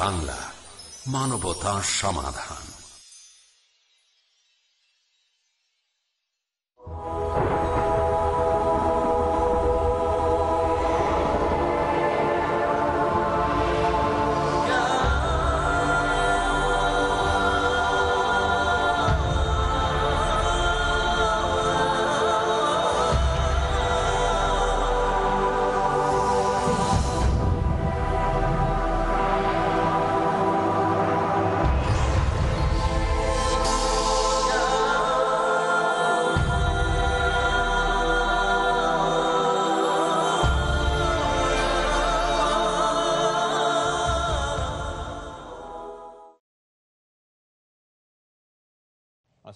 বাংলা মানবতা সমাধান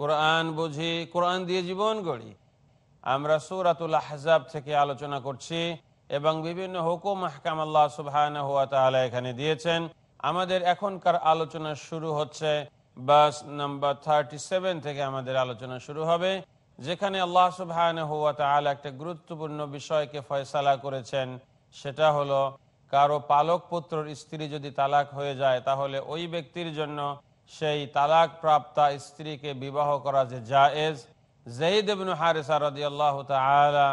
কোরআন বুঝি কোরআন দিয়ে জীবন গড়ি আমরা সুরাতুল আহজাব থেকে আলোচনা করছি এবং বিভিন্ন হুকুম হাকাম আল্লাহ সুবহান হুয়া তালা এখানে দিয়েছেন আমাদের এখনকার আলোচনা শুরু হচ্ছে বাস নাম্বার থার্টি সেভেন থেকে আমাদের আলোচনা শুরু হবে যেখানে আল্লাহ সুবহান হুয়া তাল একটা গুরুত্বপূর্ণ বিষয়কে ফয়সালা করেছেন সেটা হলো কারো পালক পুত্রর স্ত্রী যদি তালাক হয়ে যায় তাহলে ওই ব্যক্তির জন্য সেই তালাক প্রাপ্তা স্ত্রীকে বিবাহ করা যে জায়েজ জঈদ ইবন হারিসা রাদিয়াল্লাহু তাআলা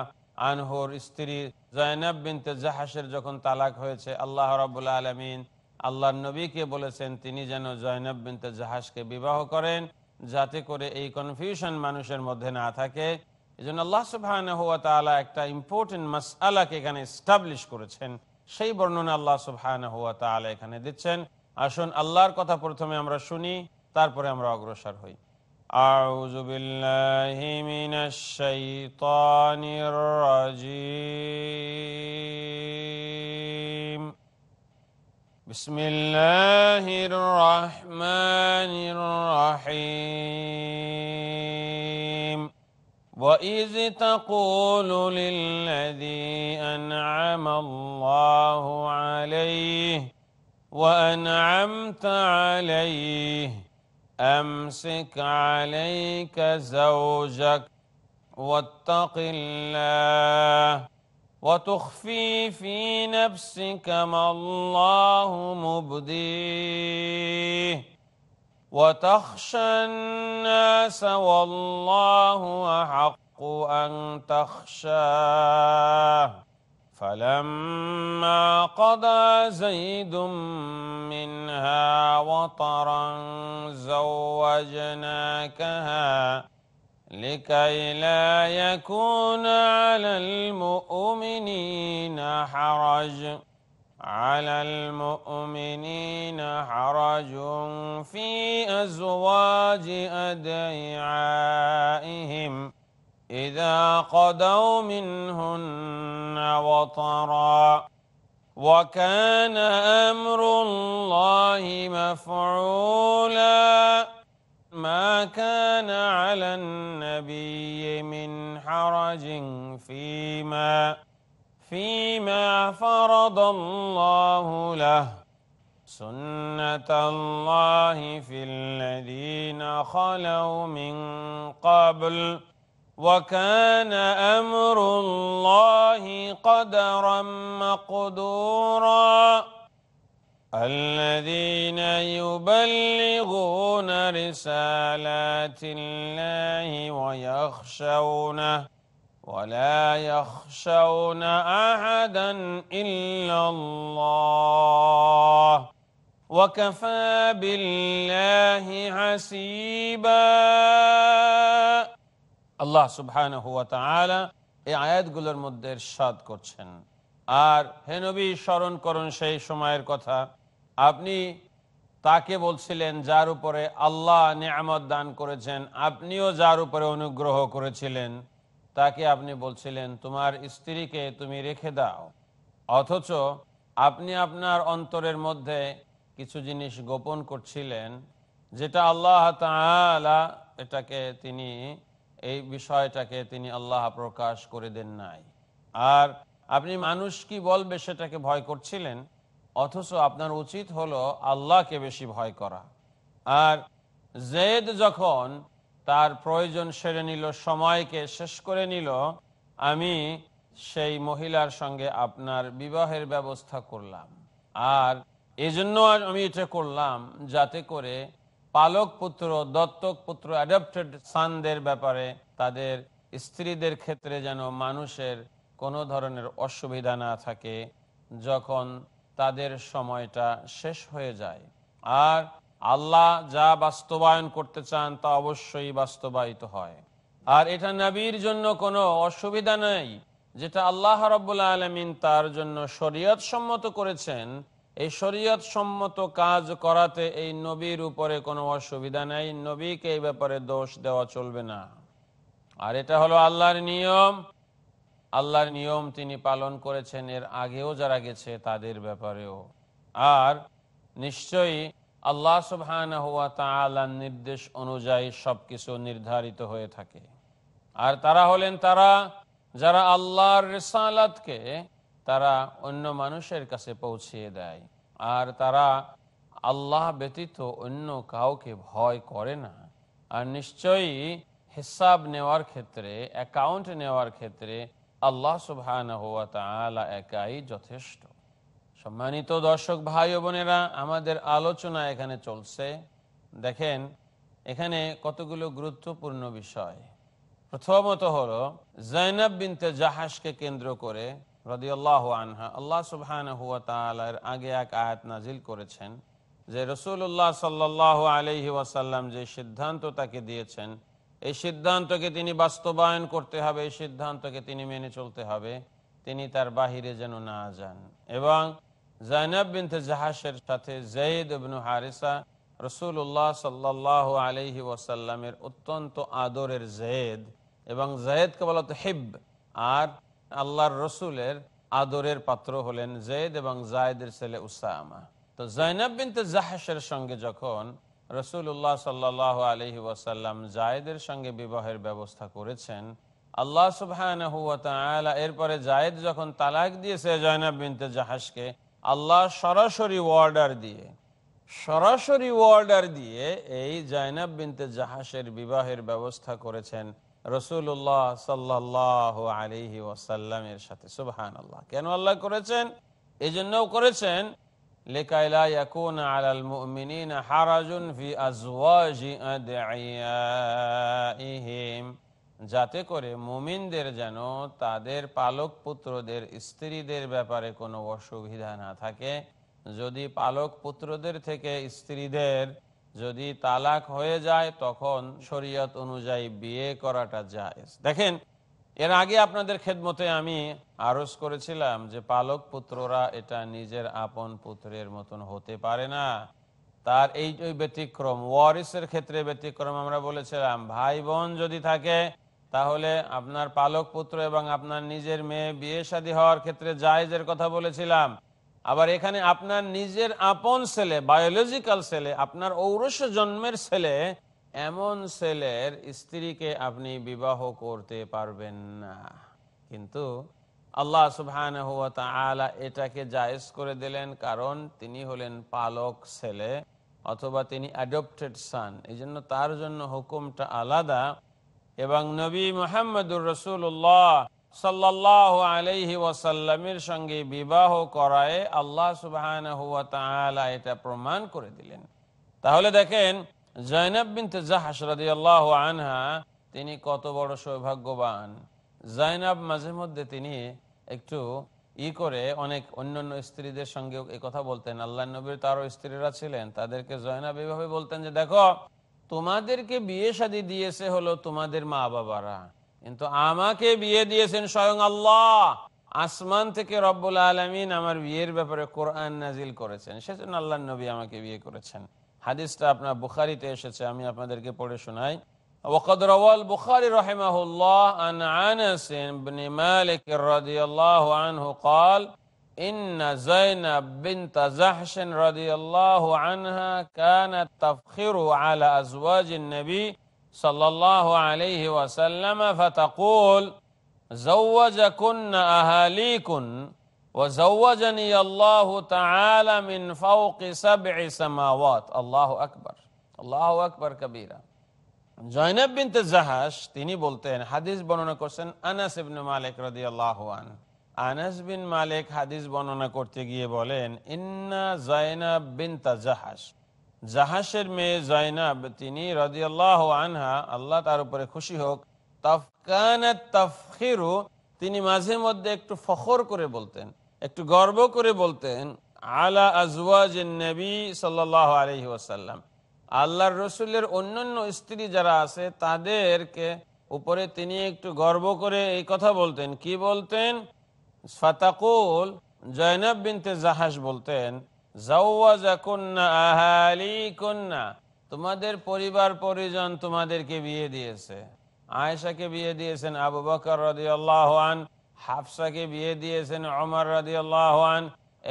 আনহুর স্ত্রী জয়নাব বিনতে জাহাসের যখন তালাক হয়েছে আল্লাহ রাব্বুল আলামিন আল্লাহ নবীকে বলেছেন তিনি যেন জয়নাব বিনতে জাহাসকে বিবাহ করেন যাতে করে এই কনফিউশন মানুষের মধ্যে না থাকে এই জন্য আল্লাহ সুবাহ একটা ইম্পর্টেন্ট আলাকে এখানে স্টাবলিশ করেছেন সেই বর্ণনা আল্লাহ সুবাহ এখানে দিচ্ছেন আসুন আল্লাহর কথা প্রথমে আমরা শুনি তারপরে আমরা অগ্রসর হই بسم الله الرحمن الرحيم وإذ تقول للذي أنعم الله عليه وأنعمت عليه أمسك عليك زوجك واتق الله وتخفي في نفسك ما الله مبديه وتخشى الناس والله أحق أن تخشاه فلما قضى زيد منها وطرا زوجناكها لكي لا يكون على المؤمنين حرج على المؤمنين حرج في أزواج أدعائهم إذا قضوا منهن وطرا وكان أمر الله مفعولا ما كان على النبي من حرج فيما فيما فرض الله له سنة الله في الذين خلوا من قبل وكان أمر الله قدرا مقدورا الذين يبلغون رسالات الله ويخشونه ولا يخشون أحدا إلا الله وكفى بالله حسيباً আল্লাহ সুবহান হুয়া তালা এই আয়াতগুলোর মধ্যে সাদ করছেন আর হে স্মরণ করুন সেই সময়ের কথা আপনি তাকে বলছিলেন যার উপরে আল্লাহ নিয়ামত দান করেছেন আপনিও যার উপরে অনুগ্রহ করেছিলেন তাকে আপনি বলছিলেন তোমার স্ত্রীকে তুমি রেখে দাও অথচ আপনি আপনার অন্তরের মধ্যে কিছু জিনিস গোপন করছিলেন যেটা আল্লাহ এটাকে তিনি এই বিষয়টাকে তিনি আল্লাহ প্রকাশ করে দেন নাই আর আপনি মানুষ কি বলবে সেটাকে ভয় করছিলেন অথচ আপনার উচিত হলো আল্লাহকে বেশি ভয় করা আর জেদ যখন তার প্রয়োজন সেরে নিল সময়কে শেষ করে নিল আমি সেই মহিলার সঙ্গে আপনার বিবাহের ব্যবস্থা করলাম আর এজন্য আমি এটা করলাম যাতে করে পালক পুত্র দত্তক পুত্র অ্যাডপ্টেড সানদের ব্যাপারে তাদের স্ত্রীদের ক্ষেত্রে যেন মানুষের কোনো ধরনের অসুবিধা না থাকে যখন তাদের সময়টা শেষ হয়ে যায় আর আল্লাহ যা বাস্তবায়ন করতে চান তা অবশ্যই বাস্তবায়িত হয় আর এটা নাবির জন্য কোনো অসুবিধা নেই যেটা আল্লাহ রব্বুল্লা আলমিন তার জন্য শরীয়ত সম্মত করেছেন এই শরীয়ত সম্মত কাজ করাতে এই নবীর উপরে কোনো অসুবিধা নেই নবীকে এই ব্যাপারে দোষ দেওয়া চলবে না আর এটা হলো আল্লাহর নিয়ম আল্লাহর নিয়ম তিনি পালন করেছেন এর আগেও যারা গেছে তাদের ব্যাপারেও আর নিশ্চয়ই আল্লাহ সুহান হওয়া তা আল্লাহ নির্দেশ অনুযায়ী সব কিছু নির্ধারিত হয়ে থাকে আর তারা হলেন তারা যারা আল্লাহর রেসালাতকে তারা অন্য মানুষের কাছে পৌঁছিয়ে দেয় আর তারা আল্লাহ ব্যতীত অন্য কাউকে ভয় করে না আর নিশ্চয়ই হিসাব নেওয়ার ক্ষেত্রে অ্যাকাউন্ট নেওয়ার ক্ষেত্রে আল্লাহ সুবহান একাই যথেষ্ট সম্মানিত দর্শক ভাই বোনেরা আমাদের আলোচনা এখানে চলছে দেখেন এখানে কতগুলো গুরুত্বপূর্ণ বিষয় প্রথমত হলো জৈনব বিনতে জাহাজকে কেন্দ্র করে আনহা আল্লাহ সুবহান আগে এক আয়াত নাজিল করেছেন যে রসুল্লাহ সাল্লাহ আলহি ওয়াসাল্লাম যে সিদ্ধান্ত তাকে দিয়েছেন এই সিদ্ধান্তকে তিনি বাস্তবায়ন করতে হবে এই সিদ্ধান্তকে তিনি মেনে চলতে হবে তিনি তার বাহিরে যেন না যান এবং জাইনাব বিনতে জাহাসের সাথে জঈদ ইবনু হারিসা রসুল্লাহ সাল্লাহ আলহি ওয়াসাল্লামের অত্যন্ত আদরের জয়েদ এবং জয়েদকে বলা তো হিব আর আল্লাহর রসুলের আদরের পাত্র হলেন জেদ এবং জায়দের ছেলে উসামা তো জৈনব বিনতে জাহাসের সঙ্গে যখন রসুল্লাহ সাল্লাহ আলহি ওয়াসাল্লাম জায়দের সঙ্গে বিবাহের ব্যবস্থা করেছেন আল্লাহ সুবাহ এরপরে জায়েদ যখন তালাক দিয়েছে জয়নাব বিনতে জাহাজকে আল্লাহ সরাসরি ওয়ার্ডার দিয়ে সরাসরি ওয়ার্ডার দিয়ে এই জয়নাব বিনতে জাহাসের বিবাহের ব্যবস্থা করেছেন রসুল্লাহ সাল্লাহ আলিহি ওয়াসাল্লামের সাথে সুবাহান আল্লাহ কেন আল্লাহ করেছেন এই জন্যও করেছেন যাতে করে মুমিনদের যেন তাদের পালক পুত্রদের স্ত্রীদের ব্যাপারে কোনো অসুবিধা না থাকে যদি পালক পুত্রদের থেকে স্ত্রীদের যদি তালাক হয়ে যায় তখন শরীয়ত অনুযায়ী বিয়ে করাটা যায় দেখেন এর আগে আপনাদের খেদমতে আমি আরজ করেছিলাম যে পালক পুত্ররা এটা নিজের আপন পুত্রের মতন হতে পারে না তার এই ব্যতিক্রম ওয়ারিসের ক্ষেত্রে ব্যতিক্রম আমরা বলেছিলাম ভাই বোন যদি থাকে তাহলে আপনার পালক পুত্র এবং আপনার নিজের মেয়ে বিয়ে শাদী হওয়ার ক্ষেত্রে জায়েজের কথা বলেছিলাম আবার এখানে আপনার নিজের আপন ছেলে বায়োলজিক্যাল ছেলে আপনার ঔরস জন্মের ছেলে এমন ছেলের স্ত্রীকে আপনি বিবাহ করতে পারবেন না কিন্তু আল্লাহ সুহান এটাকে জায়েজ করে দিলেন কারণ তিনি হলেন পালক ছেলে অথবা তিনি অ্যাডপ্টেড সান এই জন্য তার জন্য হুকুমটা আলাদা এবং নবী মোহাম্মদুর রসুল্লাহ সাল্লাহ আলহি ওয়াসাল্লামের সঙ্গে বিবাহ করায় আল্লাহ সুবাহান হুয়া তালা এটা প্রমাণ করে দিলেন তাহলে দেখেন জাহাসরাদি আল্লাহ আনহা তিনি কত বড় সৌভাগ্যবান জৈনব মাঝে মধ্যে তিনি একটু ই করে অনেক অন্যান্য স্ত্রীদের সঙ্গে এই কথা বলতেন আল্লাহ নবীর তারও স্ত্রীরা ছিলেন তাদেরকে জয়নাব এইভাবে বলতেন যে দেখো তোমাদেরকে বিয়ে শাদী দিয়েছে হলো তোমাদের মা বাবারা কিন্তু আমাকে বিয়ে দিয়েছেন স্বয়ং আল্লাহ আসমান থেকে রব্বুল আলমিন আমার বিয়ের ব্যাপারে কোরআন নাজিল করেছেন সেজন্য আল্লাহ নবী আমাকে বিয়ে করেছেন হাদিসটা আপনার বুখারিতে এসেছে আমি আপনাদেরকে পড়ে শোনাই وقد روى البخاري رحمه الله عن انس بن مالك رضي الله عنه قال ان زينب بنت زحش رضي الله عنها كانت تفخر على النبي صلى الله عليه وسلم فتقول زوجكن أهاليكن وزوجني الله تعالى من فوق سبع سماوات الله أكبر الله أكبر كبيرا জয়নাব বিনতে জাহাস তিনি বলতেন হাদিস বর্ণনা করছেন আনাস ইবনে মালিক রাদিয়াল্লাহু আনহু আনাস বিন মালিক হাদিস বর্ণনা করতে গিয়ে বলেন ইন্না জয়নাব বিনতা জাহাস জাহাসের মেয়ে জয়নাব তিনি রাহ আনহা আল্লাহ তার উপরে খুশি হোক তিনি মাঝে মধ্যে একটু ফখর করে বলতেন একটু গর্ব করে বলতেন আলা আজওয়াজ নবী সাল্লাহ আলহি ওসাল্লাম আল্লাহর রসুলের অন্যান্য স্ত্রী যারা আছে তাদেরকে উপরে তিনি একটু গর্ব করে এই কথা বলতেন কি বলতেন ফাতাকুল জয়নাব বিনতে জাহাস বলতেন তোমাদের পরিবার পরিজন তোমাদেরকে বিয়ে দিয়েছে আয়েশাকে বিয়ে দিয়েছেন আবু বকর রদি আল্লাহান হাফসাকে বিয়ে দিয়েছেন অমর রদি আল্লাহান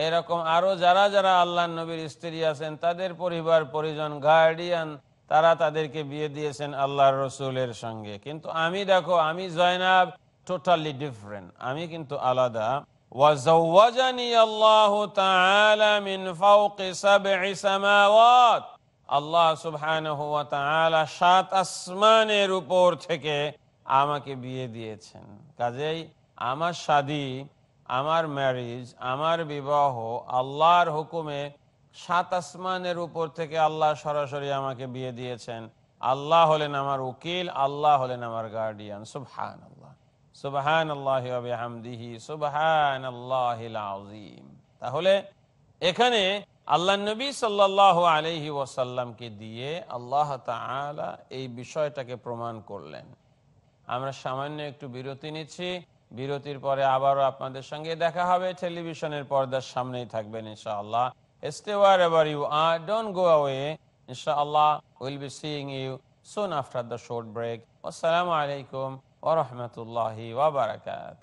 এরকম আরো যারা যারা আল্লাহ নবীর স্ত্রী আছেন তাদের পরিবার পরিজন গার্ডিয়ান তারা তাদেরকে বিয়ে দিয়েছেন আল্লাহ রসুলের সঙ্গে কিন্তু আমি দেখো আমি জয়নাব টোটালি ডিফারেন্ট আমি কিন্তু আলাদা وزوجني الله تعالى من আল্লাহ সুবহানাহু উপর থেকে আমাকে বিয়ে দিয়েছেন কাজেই আমার শাদী আমার ম্যারেজ আমার বিবাহ আল্লাহর হুকুমে সাত আসমানের উপর থেকে আল্লাহ সরাসরি আমাকে বিয়ে দিয়েছেন আল্লাহ হলেন আমার উকিল আল্লাহ হলেন আমার গার্ডিয়ান সুবহানাল্লাহ তাহলে এখানে আল্লাহ নবী সাল্লাহ আলহি দিয়ে আল্লাহ এই বিষয়টাকে প্রমাণ করলেন আমরা সামান্য একটু বিরতি নিচ্ছি বিরতির পরে আবারও আপনাদের সঙ্গে দেখা হবে টেলিভিশনের পর্দার সামনেই থাকবেন ইনশাআল্লাহ stay wherever you are don't go away inshallah we'll be after ওরহমতুল্লাহি ওবরাকাত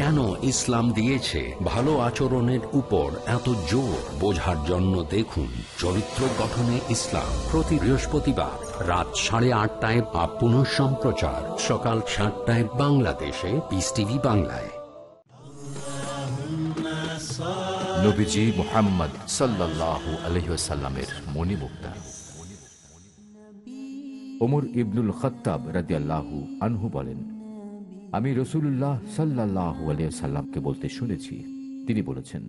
কেন ইসলাম দিয়েছে ভালো আচরণের উপর এত জোর বোঝার জন্য দেখুন চরিত্র গঠনে ইসলাম প্রতি বৃহস্পতিবার রাত সাড়ে আটটায় বা পুনঃ সম্প্রচার সকাল সাতটায় বাংলাদেশে পিস টিভি বাংলায় নবীজি মোহাম্মদ সাল্লাহ আলহিসাল্লামের মণিমুক্তা ওমর ইবনুল খত্তাব রাজিয়াল্লাহু আনহু বলেন আমি রসুল্লাহ সাল্লাহ সাল্লামকে বলতে শুনেছি তিনি বলেছেন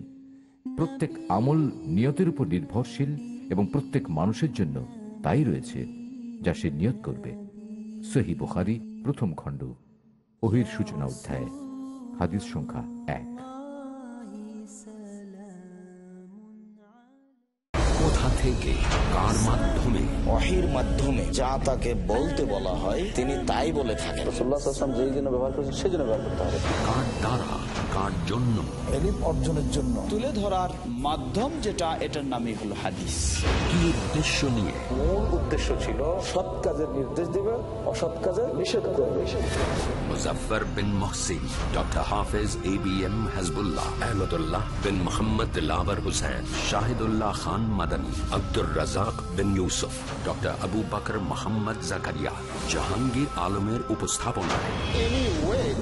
প্রত্যেক আমল নিয়তের উপর নির্ভরশীল এবং প্রত্যেক মানুষের জন্য তাই রয়েছে যা সে নিয়ত করবে সহি বুখারি প্রথম খণ্ড ওহির সূচনা অধ্যায় হাদিস সংখ্যা এক থেকে কার মাধ্যমে অহির মাধ্যমে যা তাকে বলতে বলা হয় তিনি তাই বলে থাকেন রসুল্লাহ যেই ব্যবহার করছেন সেই জন্য ব্যবহার করতে হবে কার দ্বারা কার জন্য অর্জনের জন্য তুলে ধরার মাধ্যম যেটা এটার নামই হলো হাদিস কি উদ্দেশ্য নিয়ে মূল উদ্দেশ্য ছিল সৎ কাজের নির্দেশ দেবে অসৎ কাজের নিষেধ করবে মুজাফার বিন Mohsin doctor Hafez A B M Hasbullah Ahmadullah bin Mohammad লাভার হুসেন শাহিদুল্লাহ খান মাদানী আব্দুর রাজাক বিন ইউসুফ ডক্টর আবু বকর মোহাম্মদ জাকারিয়া জাহাঙ্গীর আলমের উপস্থাপনায়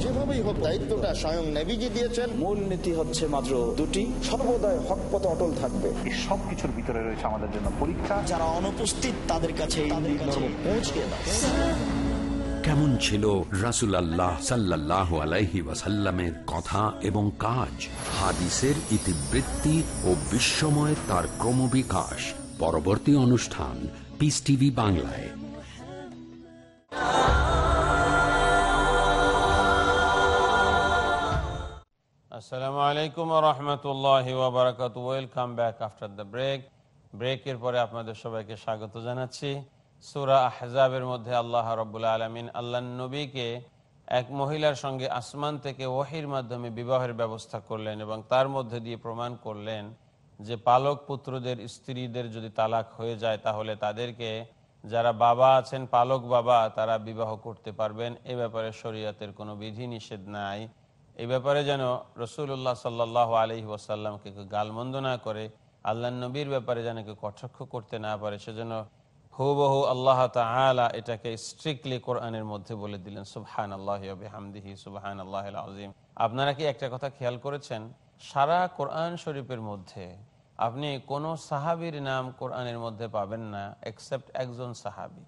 যেভাবেই হোক দায়িত্বটা স্বয়ং নেভিজি দিয়েছেন মূল নীতি হচ্ছে মাত্র দুটি সর্বদাই হক পথে অটল থাকবে এই সব কিছুর ভিতরে রয়েছে আমাদের জন্য পরীক্ষা যারা অনুপস্থিত তাদের কাছে পৌঁছে কেমন ছিল রাসুল আল্লাহ সাল্লাহ আলাইহি ওয়াসাল্লামের কথা এবং কাজ হাদিসের ইতিবৃত্তি ও বিশ্বময় তার ক্রমবিকাশ পরবর্তী অনুষ্ঠান পিস টিভি বাংলায় আসসালামু আলাইকুম রহমতুল্লাহ ওবরাকাত welcome back after the break ব্রেকের পরে আপনাদের সবাইকে স্বাগত জানাচ্ছি সুরা আহজাবের মধ্যে আল্লাহ রবুল্লা আলমিন আল্লাহ নবীকে এক মহিলার সঙ্গে আসমান থেকে ওহির মাধ্যমে বিবাহের ব্যবস্থা করলেন এবং তার মধ্যে দিয়ে প্রমাণ করলেন যে পালক পুত্রদের স্ত্রীদের যদি তালাক হয়ে যায় তাহলে তাদেরকে যারা বাবা আছেন পালক বাবা তারা বিবাহ করতে পারবেন এ ব্যাপারে শরীয়তের কোনো বিধি নিষেধ নাই এই ব্যাপারে যেন রসুল্লাহ সাল্লাহ আলি ওয়াসাল্লামকে গালমন্দ না করে আল্লাহ নবীর ব্যাপারে যেন কেউ কটাক্ষ করতে না পারে সেজন্য হুবহু আল্লাহ তালা এটাকে স্ট্রিক্টলি কোরআনের মধ্যে বলে দিলেন সুবহান আল্লাহামদিহি সুবহান আল্লাহ আজিম আপনারা কি একটা কথা খেয়াল করেছেন সারা কোরআন শরীফের মধ্যে আপনি কোনো সাহাবির নাম কোরআনের মধ্যে পাবেন না এক্সেপ্ট একজন সাহাবি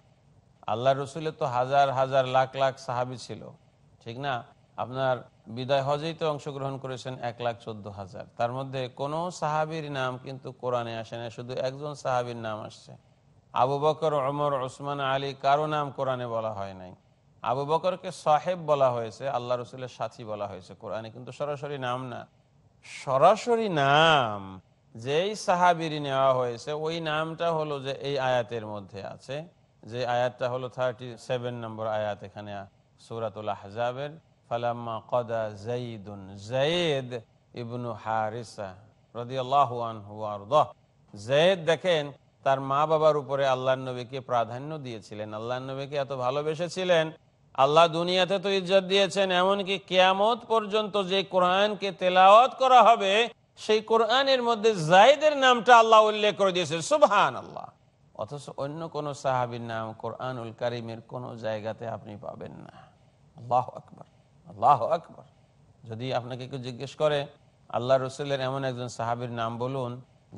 আল্লাহ রসুলের তো হাজার হাজার লাখ লাখ সাহাবি ছিল ঠিক না আপনার বিদায় হজেই তো অংশগ্রহণ করেছেন এক লাখ চোদ্দ হাজার তার মধ্যে কোনো সাহাবির নাম কিন্তু কোরআনে আসে না শুধু একজন সাহাবির নাম আসছে আবু বকর অমর ওসমান আলী কারো নাম কোরআনে বলা হয় নাই আবু বকরকে সাহেব বলা হয়েছে আল্লাহ রসুলের সাথী বলা হয়েছে কোরআনে কিন্তু সরাসরি নাম না সরাসরি নাম যেই সাহাবির নেওয়া হয়েছে ওই নামটা হলো যে এই আয়াতের মধ্যে আছে যে আয়াতটা হলো থার্টি সেভেন নম্বর আয়াত এখানে সৌরাতুল হাজাবের দেখেন তার মা বাবার উপরে আল্লাহ নবীকে প্রাধান্য দিয়েছিলেন আল্লাহ নবীকে এত ভালোবেসেছিলেন আল্লাহ দুনিয়াতে তো ইজ্জত দিয়েছেন এমনকি কেয়ামত পর্যন্ত যে কোরআনকে তেলাওয়াত করা হবে সেই কোরআনের মধ্যে জাইদের নামটা আল্লাহ উল্লেখ করে দিয়েছে সুবহান আল্লাহ অথচ অন্য কোন সাহাবির নাম কোরআনুল কারিমের কোন জায়গাতে আপনি পাবেন না আল্লাহ আকবর আল্লাহ আকবর যদি আপনাকে কেউ জিজ্ঞেস করে আল্লাহ রসুলের এমন একজন সাহাবির নাম বলুন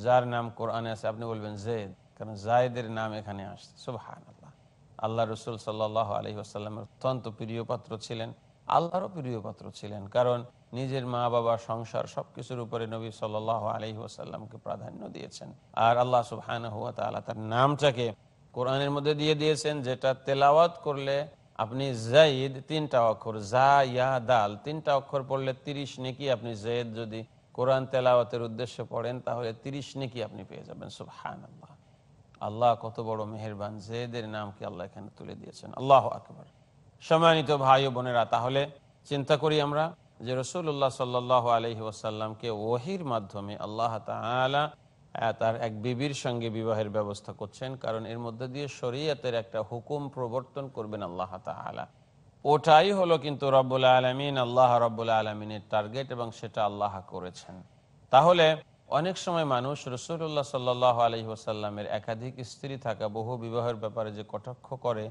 যার নাম কোরআনে আছে আপনি বলবেন জেদ কারণ জায়দের নাম এখানে আসছে সুবহান আল্লাহ আল্লাহ রসুল সাল্লাহ আলহি আসাল্লামের অত্যন্ত প্রিয় পাত্র ছিলেন আল্লাহরও প্রিয় পাত্র ছিলেন কারণ নিজের মা বাবা সংসার সবকিছুর উপরে নবী সাল আলহি আসাল্লামকে প্রাধান্য দিয়েছেন আর আল্লাহ সুবহান হুয়া তাল্লাহ তার নামটাকে কোরআনের মধ্যে দিয়ে দিয়েছেন যেটা তেলাওয়াত করলে আপনি জাইদ তিনটা অক্ষর জা ইয়া দাল তিনটা অক্ষর পড়লে তিরিশ নেকি আপনি জেদ যদি কোরআন তেলাওয়াতের উদ্দেশ্যে পড়েন তাহলে তিরিশ নেকি আপনি পেয়ে যাবেন সব আল্লাহ আল্লাহ কত বড় মেহেরবান জেদের নামকে আল্লাহ এখানে তুলে দিয়েছেন আল্লাহ আকবর সম্মানিত ভাই ও বোনেরা তাহলে চিন্তা করি আমরা যে রসুল্লাহ সাল্লাহ আলহি ওসাল্লামকে ওহির মাধ্যমে আল্লাহ তালা তার এক বিবির সঙ্গে বিবাহের ব্যবস্থা করছেন কারণ এর মধ্যে দিয়ে শরীয়তের একটা হুকুম প্রবর্তন করবেন আল্লাহ তালা ওটাই হলো কিন্তু রব্বুল আলমিন আল্লাহ রব্বুল আলমিনের টার্গেট এবং সেটা আল্লাহ করেছেন তাহলে অনেক সময় মানুষ রসুল্লাহ সাল্লাহ আলহি ওসাল্লামের একাধিক স্ত্রী থাকা বহু বিবাহের ব্যাপারে যে কটাক্ষ করে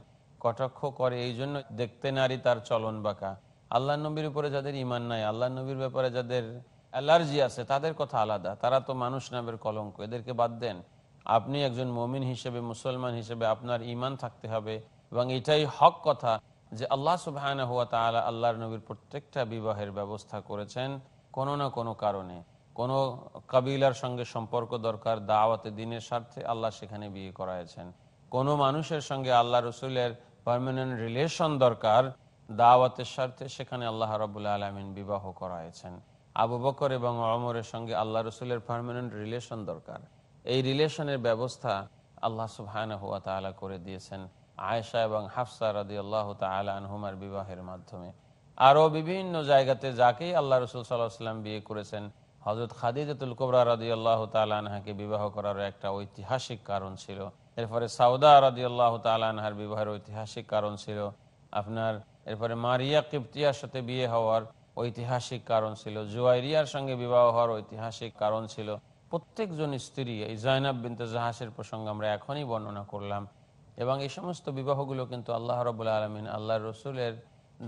কটাক্ষ করে এই জন্য দেখতে নারী তার চলন বাঁকা আল্লাহ নবীর উপরে যাদের ইমান নাই আল্লাহ নবীর ব্যাপারে যাদের অ্যালার্জি আছে তাদের কথা আলাদা তারা তো মানুষ নামের কলঙ্ক এদেরকে বাদ দেন আপনি একজন মমিন হিসেবে মুসলমান হিসেবে আপনার ইমান থাকতে হবে এবং এটাই হক কথা যে আল্লাহ সুবাহ আল্লাহর নবীর প্রত্যেকটা বিবাহের ব্যবস্থা করেছেন কোনো না কোনো কারণে কোনো কাবিলার সঙ্গে সম্পর্ক দরকার দাওয়াতে দিনের স্বার্থে আল্লাহ সেখানে বিয়ে করাইছেন কোনো মানুষের সঙ্গে আল্লাহ রসুলের পারমানেন্ট রিলেশন দরকার দাওয়াতের স্বার্থে সেখানে আল্লাহ রবুল্লা আলমিন বিবাহ করাইছেন আবু বকর এবং অমরের সঙ্গে আল্লাহ রসুলের পারমানেন্ট রিলেশন দরকার এই রিলেশনের ব্যবস্থা আল্লাহ সুহায়না হুয়া তালা করে দিয়েছেন আয়েশা এবং হাফসা রাদি আল্লাহ আনহুমার বিবাহের মাধ্যমে আরও বিভিন্ন জায়গাতে যাকেই আল্লাহ রসুল সাল্লাহ সাল্লাম বিয়ে করেছেন হজরত খাদিজাতুল কোবরা রাদি আল্লাহ তালাহাকে বিবাহ করার একটা ঐতিহাসিক কারণ ছিল এরপরে সাউদা রাদি আল্লাহ তালাহার বিবাহের ঐতিহাসিক কারণ ছিল আপনার এরপরে মারিয়া কিপ্তিয়ার সাথে বিয়ে হওয়ার ঐতিহাসিক কারণ ছিল জুয়াইরিয়ার সঙ্গে বিবাহ হওয়ার ঐতিহাসিক কারণ ছিল প্রত্যেকজন স্ত্রী এই জয়নাব বিনতে জাহাসের প্রসঙ্গে আমরা এখনই বর্ণনা করলাম এবং এই সমস্ত বিবাহগুলো কিন্তু আল্লাহ রবুল্লা আলমিন আল্লাহ রসুলের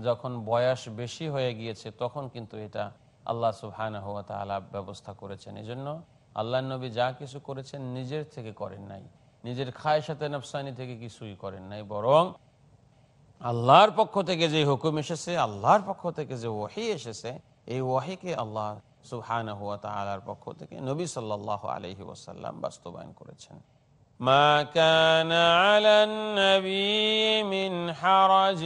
যখন বয়স বেশি হয়ে গিয়েছে তখন কিন্তু এটা আল্লাহ সুহায়না হওয়া তালা ব্যবস্থা করেছেন এই জন্য আল্লাহ নবী যা কিছু করেছেন নিজের থেকে করেন নাই নিজের খায় সাথে নফসানি থেকে কিছুই করেন নাই বরং আল্লাহর পক্ষ থেকে যে হুকুম এসেছে আল্লাহর পক্ষ থেকে যে ওয়াহি এসেছে এই ওয়াহিকে আল্লাহ সুহান হুয়া তাহার পক্ষ থেকে নবী সাল আলহি ওসাল্লাম বাস্তবায়ন করেছেন ما كان على النبي من حرج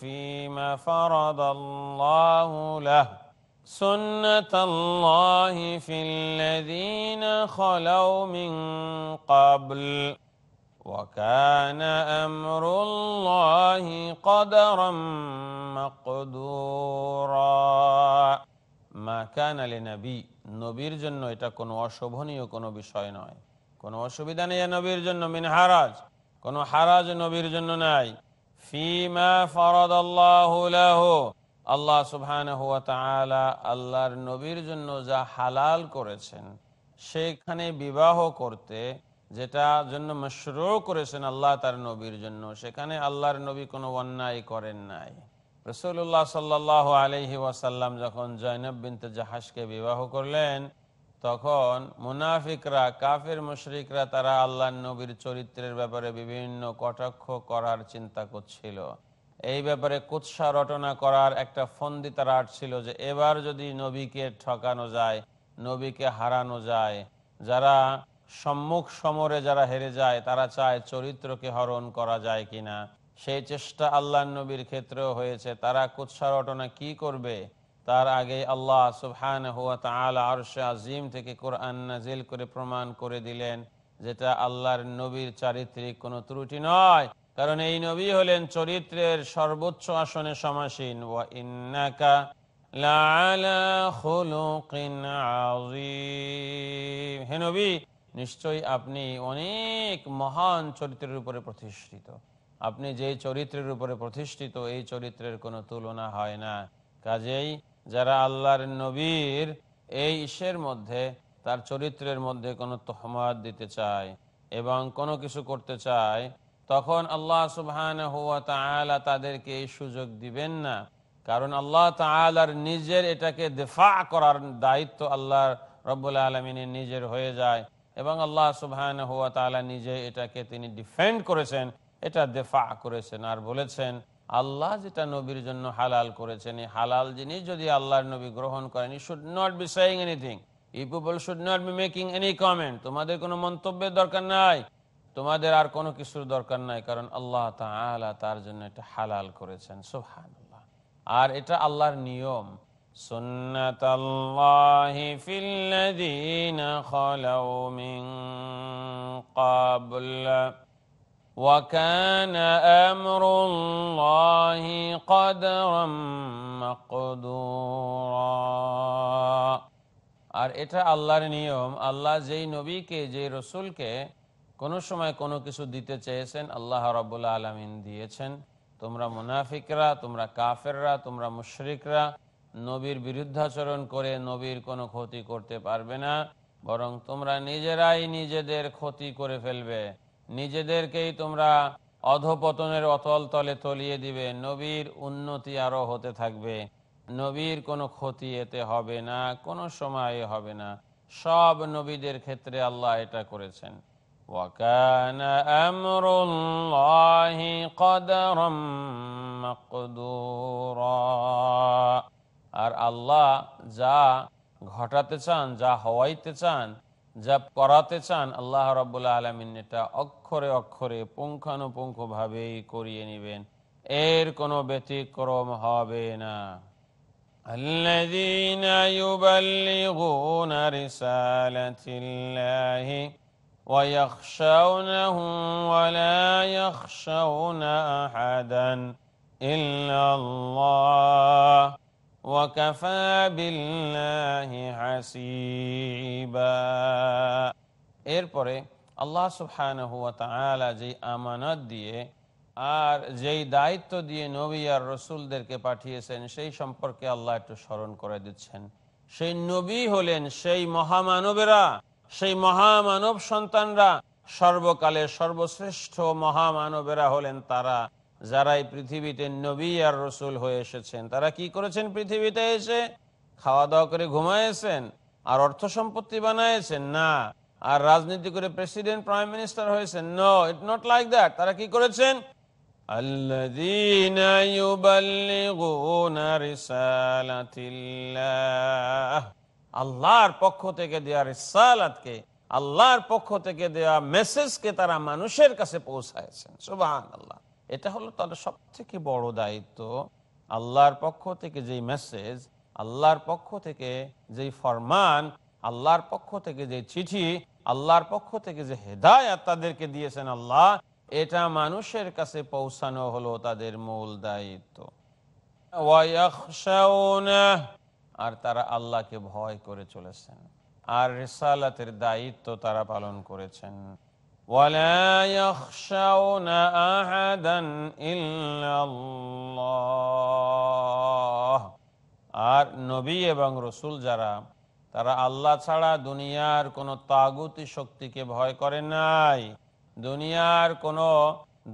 فيما فرض الله له سنة الله في الذين خلوا من قبل وكان أمر الله قدرا مقدورا ما كان لنبي নবীর জন্য এটা কোনো অশোভনীয় কোনো বিষয় নয় কোনো অসুবিধা নেই নবীর জন্য মিন হারাজ কোনো হারাজ নবীর জন্য নাই ফিমা ফরদ আল্লাহ আল্লাহ সুবহান আল্লাহর নবীর জন্য যা হালাল করেছেন সেখানে বিবাহ করতে যেটা জন্য মশরু করেছেন আল্লাহ তার নবীর জন্য সেখানে আল্লাহর নবী কোনো অন্যায় করেন নাই রসুল্লাহ সাল্লাহ আলহি ওয়াসাল্লাম যখন জৈনব বিনতে জাহাজকে বিবাহ করলেন তখন মুনাফিকরা কাফের মুশরিকরা তারা আল্লাহ নবীর চরিত্রের ব্যাপারে বিভিন্ন কটাক্ষ করার চিন্তা করছিল এই ব্যাপারে কুৎসা রটনা করার একটা ফন্দি তারা আটছিল যে এবার যদি নবীকে ঠকানো যায় নবীকে হারানো যায় যারা সম্মুখ সমরে যারা হেরে যায় তারা চায় চরিত্রকে হরণ করা যায় কিনা সেই চেষ্টা আল্লাহ নবীর ক্ষেত্রেও হয়েছে তারা কুৎসা রটনা কি করবে তার আগে আল্লাহ সুবহান হুয়া তাল আরশে আজিম থেকে কোরআন নাজিল করে প্রমাণ করে দিলেন যেটা আল্লাহর নবীর চারিত্রিক কোনো ত্রুটি নয় কারণ এই নবী হলেন চরিত্রের সর্বোচ্চ আসনে সমাসীন ওয়া ইন্নাকা হে নবী নিশ্চয়ই আপনি অনেক মহান চরিত্রের উপরে প্রতিষ্ঠিত আপনি যে চরিত্রের উপরে প্রতিষ্ঠিত এই চরিত্রের কোনো তুলনা হয় না কাজেই যারা আল্লাহর নবীর এই ঈশ্বের মধ্যে তার চরিত্রের মধ্যে কোনো তহমাদ দিতে চায় এবং কোনো কিছু করতে চায় তখন আল্লাহ সুবহান হুয়া তালা তাদেরকে এই সুযোগ দিবেন না কারণ আল্লাহ তালার নিজের এটাকে দেফা করার দায়িত্ব আল্লাহ রব্বুল আলমিনের নিজের হয়ে যায় এবং আল্লাহ সুবাহান হুয়া তালা নিজে এটাকে তিনি ডিফেন্ড করেছেন এটা দেফা করেছেন আর বলেছেন আল্লাহ যেটা নবীর জন্য হালাল করেছেন এই হালাল জিনিস যদি আল্লাহর নবী গ্রহণ করেন he should not be saying anything he should not be making any comment তোমাদের কোনো মন্তব্যের দরকার নাই তোমাদের আর কোনো কিছুর দরকার নাই কারণ আল্লাহ আল্লাহ তার জন্য এটা হালাল করেছেন সুহান আর এটা আল্লাহর নিয়ম سنة الله في الذين خلوا من قبل وكان أمر الله قدرا مقدورا আর এটা আল্লাহর নিয়ম আল্লাহ যেই নবীকে যেই রসুলকে কোনো সময় কোনো কিছু দিতে চেয়েছেন আল্লাহ রবুল্লা আলমিন দিয়েছেন তোমরা মুনাফিকরা তোমরা কাফেররা তোমরা মুশরিকরা নবীর বিরুদ্ধাচরণ করে নবীর কোনো ক্ষতি করতে পারবে না বরং তোমরা নিজেরাই নিজেদের ক্ষতি করে ফেলবে নিজেদেরকেই তোমরা অধপতনের অতল তলে তলিয়ে দিবে নবীর উন্নতি আরও হতে থাকবে নবীর কোনো ক্ষতি এতে হবে না কোনো সময় হবে না সব নবীদের ক্ষেত্রে আল্লাহ এটা করেছেন ওয়াকান আর আল্লাহ যা ঘটাতে চান যা হওয়াইতে চান যা করাতে চান আল্লাহ রাবুল্লাহ আলমিন এটা অক্ষরে অক্ষরে পুঙ্খানুপুঙ্খভাবেই করিয়ে নেবেন এর কোনো ব্যতিক্রম হবে না الذين يبلغون رسالة الله ويخشونه ولا يخشون أحدا إلا الله এরপরে আল্লাহ সুফান যে আমানত দিয়ে আর যেই দায়িত্ব দিয়ে নবী আর রসুলদেরকে পাঠিয়েছেন সেই সম্পর্কে আল্লাহ একটু স্মরণ করে দিচ্ছেন সেই নবী হলেন সেই মহামানবেরা সেই মহামানব সন্তানরা সর্বকালে সর্বশ্রেষ্ঠ মহামানবেরা হলেন তারা যারা এই পৃথিবীতে নবী আর রসুল হয়ে এসেছেন তারা কি করেছেন পৃথিবীতে এসে খাওয়া দাওয়া করে ঘুমায়েছেন আর অর্থ সম্পত্তি বানায়েছেন না আর রাজনীতি করে প্রেসিডেন্ট প্রাইম মিনিস্টার হয়েছেন no it not like that তারা কি করেছেন আল্লাহর পক্ষ থেকে দেয়া রিসালাতকে আল্লাহর পক্ষ থেকে দেয়া মেসেজকে তারা মানুষের কাছে পৌঁছায়ছেন সুবাহ আল্লাহ এটা হলো তাহলে সব থেকে বড় দায়িত্ব আল্লাহর পক্ষ থেকে যেই মেসেজ আল্লাহর পক্ষ থেকে যেই ফরমান আল্লাহর পক্ষ থেকে যে চিঠি আল্লাহর পক্ষ থেকে যে হেদায়াত তাদেরকে দিয়েছেন আল্লাহ এটা মানুষের কাছে পৌঁছানো হলো তাদের মূল দায়িত্ব আর তারা আল্লাহকে ভয় করে চলেছেন আর রেসালাতের দায়িত্ব তারা পালন করেছেন ولا يخشون أحدا إلا الله আর নবী এবং রসুল যারা তারা আল্লাহ ছাড়া দুনিয়ার কোনো তাগুতি শক্তিকে ভয় করে নাই দুনিয়ার কোনো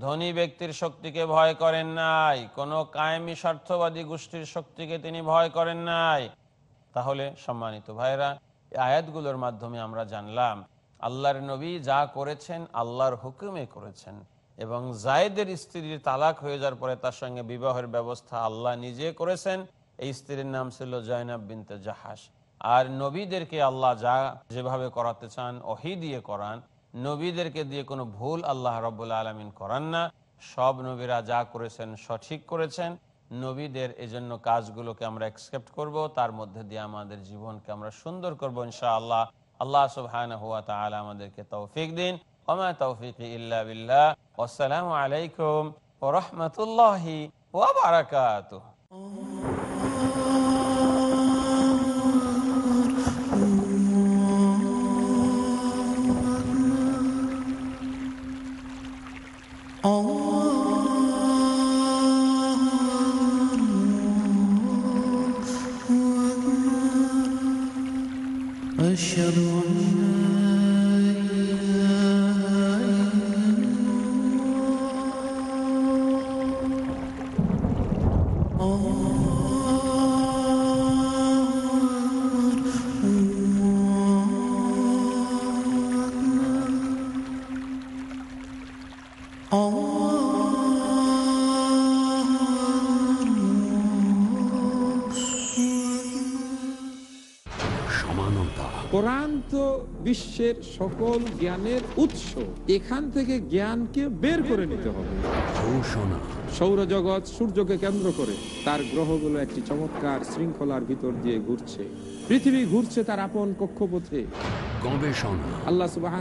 ধনী ব্যক্তির শক্তিকে ভয় করেন নাই কোনো কায়েমি স্বার্থবাদী গোষ্ঠীর শক্তিকে তিনি ভয় করেন নাই তাহলে সম্মানিত ভাইরা আয়াতগুলোর মাধ্যমে আমরা জানলাম আল্লাহর নবী যা করেছেন আল্লাহর হুকুমে করেছেন এবং জায়দের স্ত্রীর তালাক হয়ে যাওয়ার পরে তার সঙ্গে বিবাহের ব্যবস্থা আল্লাহ নিজে করেছেন এই স্ত্রীর নাম ছিল জয়নাব বিনতে জাহাস আর নবীদেরকে আল্লাহ যা যেভাবে করাতে চান অহি দিয়ে করান নবীদেরকে দিয়ে কোনো ভুল আল্লাহ রব্বুল্লা আলমিন করান না সব নবীরা যা করেছেন সঠিক করেছেন নবীদের এজন্য কাজগুলোকে আমরা অ্যাকসেপ্ট করব তার মধ্যে দিয়ে আমাদের জীবনকে আমরা সুন্দর করবো ইনশাআল্লাহ আল্লাহ সুবহান হুয়া তালা আমাদেরকে তৌফিক দিন ওমা তৌফিক ইসালামু বিল্লাহ আসসালামু আলাইকুম ও রহমতুল্লাহি ওয়া বারাকাতুহু আমাদের সকল জ্ঞানের উৎস এখান থেকে জ্ঞানকে বের করে নিতে হবে সৌরজগৎ সূর্যকে কেন্দ্র করে তার গ্রহগুলো একটি চমৎকার শৃঙ্খলার ভিতর দিয়ে ঘুরছে পৃথিবী ঘুরছে তার আপন কক্ষপথে গবেষণা আল্লাহ সুবাহ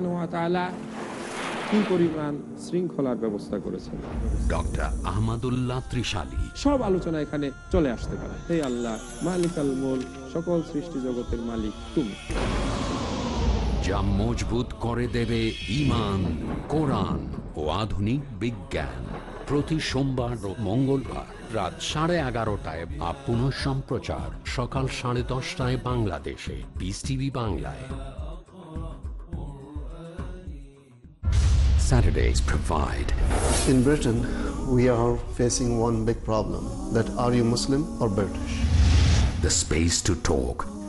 কি পরিমাণ শৃঙ্খলার ব্যবস্থা ডক্টর আহমদুল্লাহ ত্রিশালী সব আলোচনা এখানে চলে আসতে পারে হে আল্লাহ সকল সৃষ্টি জগতের মালিক তুমি যা মজবুত করে দেবে ইমান কোরআন ও আধুনিক বিজ্ঞান প্রতি সোমবার ও মঙ্গলবার রাত সাড়ে এগারোটায় বা পুনঃ সম্প্রচার সকাল সাড়ে দশটায় বাংলাদেশে বিস টিভি বাংলায় Saturdays provide. In Britain, we are facing one big problem that are you Muslim or British? The space to talk